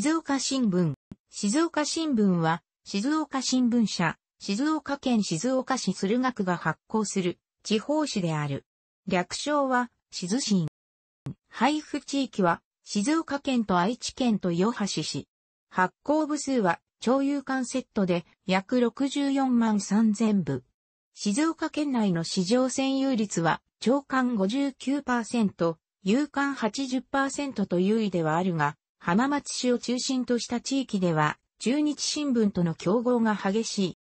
静岡新聞。静岡新聞は、静岡新聞社、静岡県静岡市駿河区が発行する地方紙である。略称は、静新。配布地域は、静岡県と愛知県と与橋市。発行部数は、超有刊セットで約64万3000部。静岡県内の市場占有率は、長官59%、有刊80%と優位ではあるが、浜松市を中心とした地域では、中日新聞との競合が激しい。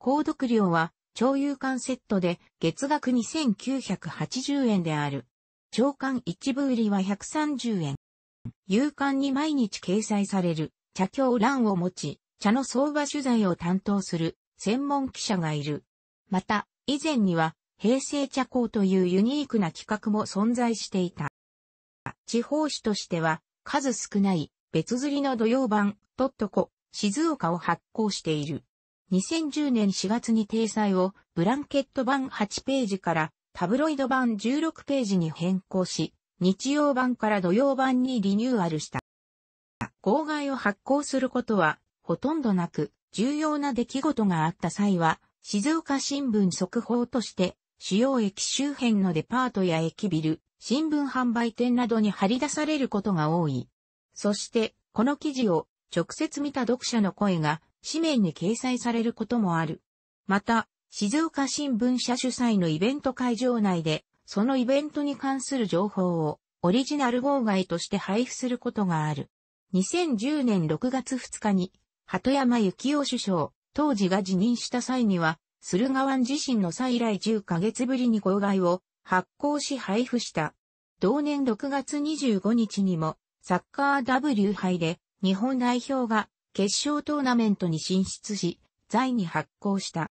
購読料は、超有刊セットで月額2980円である。長官一部売りは130円。有刊に毎日掲載される茶教欄を持ち、茶の相場取材を担当する専門記者がいる。また、以前には平成茶工というユニークな企画も存在していた。地方紙としては数少ない別釣りの土曜版、トットコ、静岡を発行している。2010年4月に定裁をブランケット版8ページからタブロイド版16ページに変更し、日曜版から土曜版にリニューアルした。号外を発行することはほとんどなく、重要な出来事があった際は、静岡新聞速報として、主要駅周辺のデパートや駅ビル、新聞販売店などに貼り出されることが多い。そして、この記事を直接見た読者の声が紙面に掲載されることもある。また、静岡新聞社主催のイベント会場内で、そのイベントに関する情報をオリジナル号外として配布することがある。2010年6月2日に、鳩山幸夫首相、当時が辞任した際には、駿河湾地震の再来10ヶ月ぶりに号外を発行し配布した。同年6月25日にも、サッカー W 杯で日本代表が決勝トーナメントに進出し、在に発行した。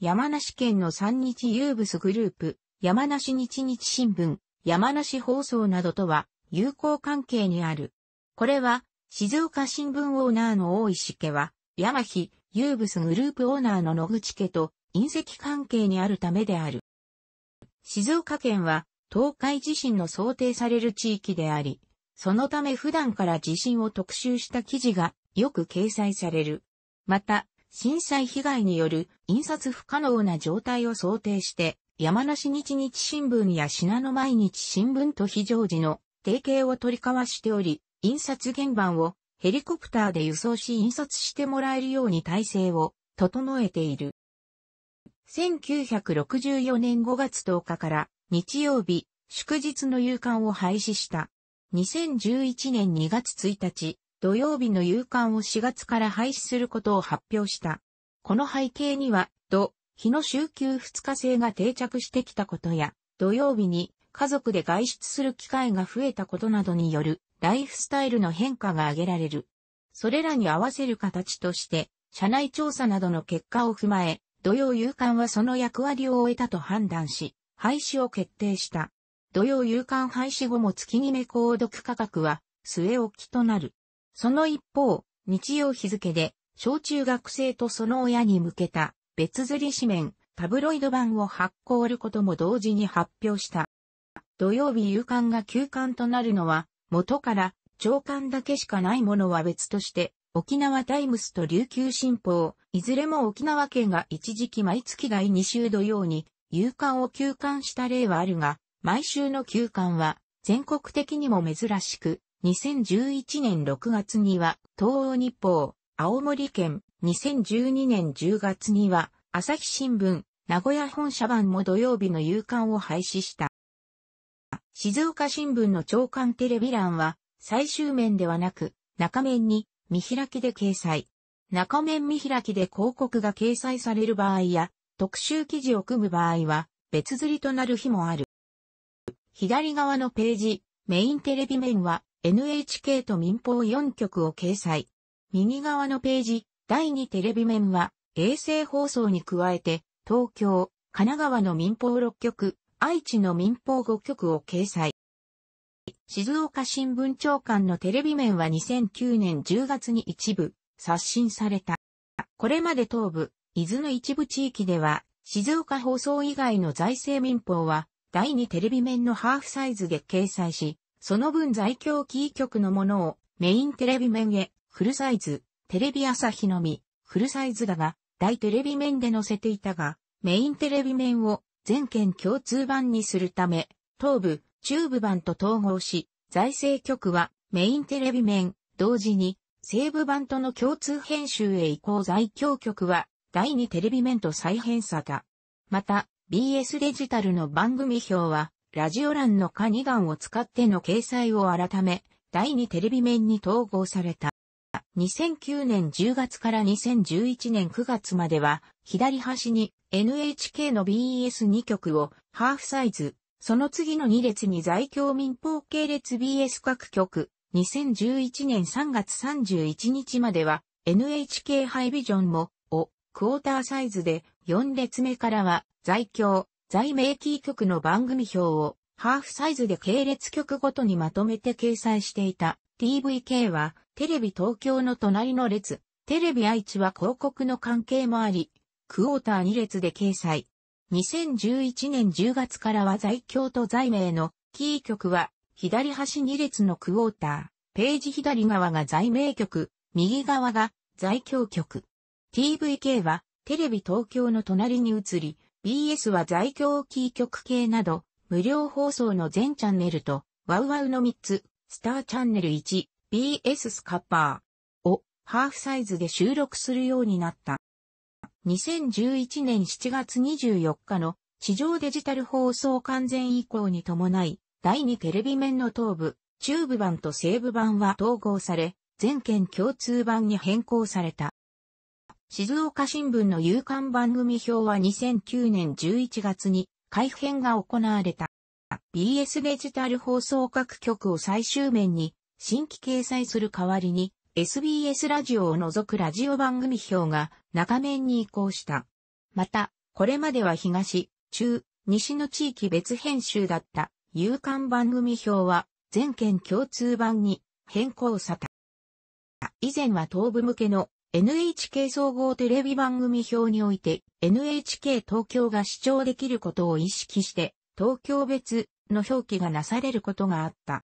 山梨県の三日ユーブスグループ、山梨日日新聞、山梨放送などとは友好関係にある。これは、静岡新聞オーナーの大石家は、山日、ユーブスグループオーナーの野口家と隕石関係にあるためである。静岡県は東海地震の想定される地域であり、そのため普段から地震を特集した記事がよく掲載される。また、震災被害による印刷不可能な状態を想定して、山梨日日新聞や品の毎日新聞と非常時の提携を取り交わしており、印刷現場をヘリコプターで輸送し印刷してもらえるように体制を整えている。1964年5月10日から日曜日、祝日の夕刊を廃止した。2011年2月1日、土曜日の夕刊を4月から廃止することを発表した。この背景には、土、日の週休2日制が定着してきたことや、土曜日に家族で外出する機会が増えたことなどによるライフスタイルの変化が挙げられる。それらに合わせる形として、社内調査などの結果を踏まえ、土曜夕刊はその役割を終えたと判断し、廃止を決定した。土曜夕刊廃止後も月決め購読価格は据え置きとなる。その一方、日曜日付で、小中学生とその親に向けた別釣り紙面、タブロイド版を発行することも同時に発表した。土曜日夕刊が休刊となるのは、元から長官だけしかないものは別として、沖縄タイムスと琉球新報、いずれも沖縄県が一時期毎月第2週土曜に、夕刊を休刊した例はあるが、毎週の休刊は、全国的にも珍しく、2011年6月には、東欧日報、青森県、2012年10月には、朝日新聞、名古屋本社版も土曜日の夕刊を廃止した。静岡新聞の長官テレビ欄は、最終面ではなく、中面に見開きで掲載。中面見開きで広告が掲載される場合や、特集記事を組む場合は、別釣りとなる日もある。左側のページ、メインテレビ面は NHK と民放4局を掲載。右側のページ、第2テレビ面は衛星放送に加えて、東京、神奈川の民放6局、愛知の民放5局を掲載。静岡新聞長官のテレビ面は2009年10月に一部、刷新された。これまで東部、伊豆の一部地域では、静岡放送以外の財政民法は、第2テレビ面のハーフサイズで掲載し、その分在京キー局のものをメインテレビ面へ、フルサイズ、テレビ朝日のみ、フルサイズだが、大テレビ面で載せていたが、メインテレビ面を全県共通版にするため、東部、中部版と統合し、財政局はメインテレビ面、同時に西部版との共通編集へ移行在京局は第2テレビ面と再編さだ。また、BS デジタルの番組表は、ラジオ欄のカニガンを使っての掲載を改め、第2テレビ面に統合された。2009年10月から2011年9月までは、左端に NHK の BS2 局をハーフサイズ、その次の2列に在京民放系列 BS 各局、2011年3月31日までは NHK ハイビジョンも、を、クォーターサイズで、4列目からは、在京、在名キー局の番組表を、ハーフサイズで系列局ごとにまとめて掲載していた TVK は、テレビ東京の隣の列、テレビ愛知は広告の関係もあり、クォーター2列で掲載。2011年10月からは在京と在名のキー局は左端2列のクォーター、ページ左側が在名局、右側が在京局。TVK はテレビ東京の隣に移り、BS は在京キー局系など、無料放送の全チャンネルと、ワウワウの3つ、スターチャンネル1、BS スカッパーをハーフサイズで収録するようになった。2011年7月24日の地上デジタル放送完全移行に伴い、第2テレビ面の東部、中部版と西部版は統合され、全県共通版に変更された。静岡新聞の夕刊番組表は2009年11月に改編が行われた。BS デジタル放送各局を最終面に新規掲載する代わりに SBS ラジオを除くラジオ番組表が中面に移行した。また、これまでは東、中、西の地域別編集だった有刊番組表は全県共通版に変更された。以前は東部向けの NHK 総合テレビ番組表において NHK 東京が視聴できることを意識して東京別の表記がなされることがあった。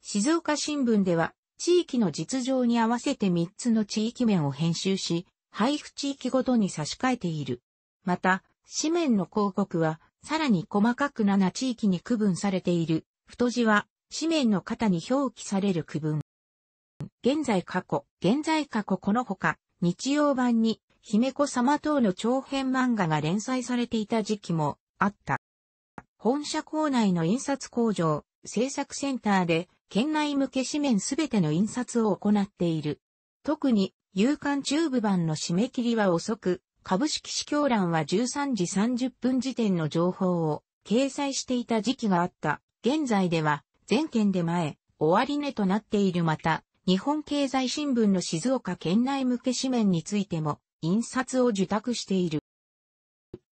静岡新聞では地域の実情に合わせて3つの地域面を編集し、配布地域ごとに差し替えている。また、紙面の広告は、さらに細かく7地域に区分されている。太字は、紙面の型に表記される区分。現在過去、現在過去このほか、日曜版に、姫子様等の長編漫画が連載されていた時期もあった。本社構内の印刷工場、制作センターで県内向け紙面すべての印刷を行っている。特に、夕刊ーブ版の締め切りは遅く、株式市況欄は13時30分時点の情報を掲載していた時期があった。現在では、全県で前、終値となっているまた、日本経済新聞の静岡県内向け紙面についても、印刷を受託している。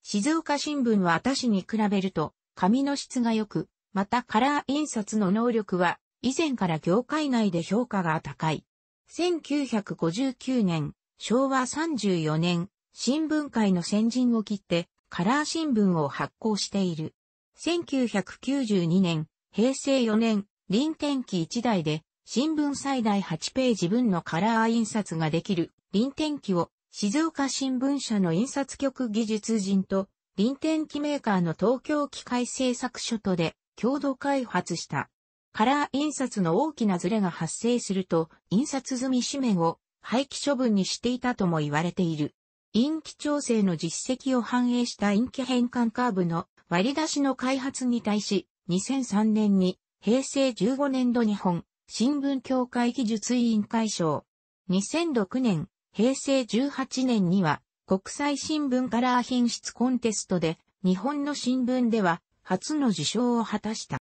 静岡新聞は私に比べると、紙の質が良く、またカラー印刷の能力は以前から業界内で評価が高い。1959年、昭和34年、新聞界の先陣を切って、カラー新聞を発行している。1992年、平成4年、臨天機1台で、新聞最大8ページ分のカラー印刷ができる、臨天機を、静岡新聞社の印刷局技術人と、臨天機メーカーの東京機械製作所とで、共同開発した。カラー印刷の大きなズレが発生すると、印刷済み紙面を廃棄処分にしていたとも言われている。陰気調整の実績を反映した陰気変換カーブの割り出しの開発に対し、2003年に平成15年度日本新聞協会技術委員会賞。2006年、平成18年には国際新聞カラー品質コンテストで日本の新聞では初の受賞を果たした。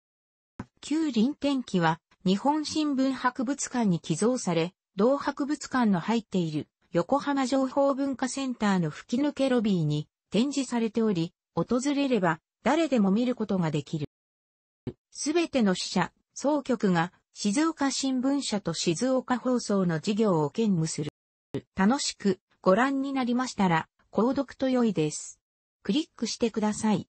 旧臨天記は、日本新聞博物館に寄贈され、同博物館の入っている横浜情報文化センターの吹き抜けロビーに展示されており、訪れれば誰でも見ることができる。すべての支社、総局が静岡新聞社と静岡放送の事業を兼務する。楽しくご覧になりましたら、購読と良いです。クリックしてください。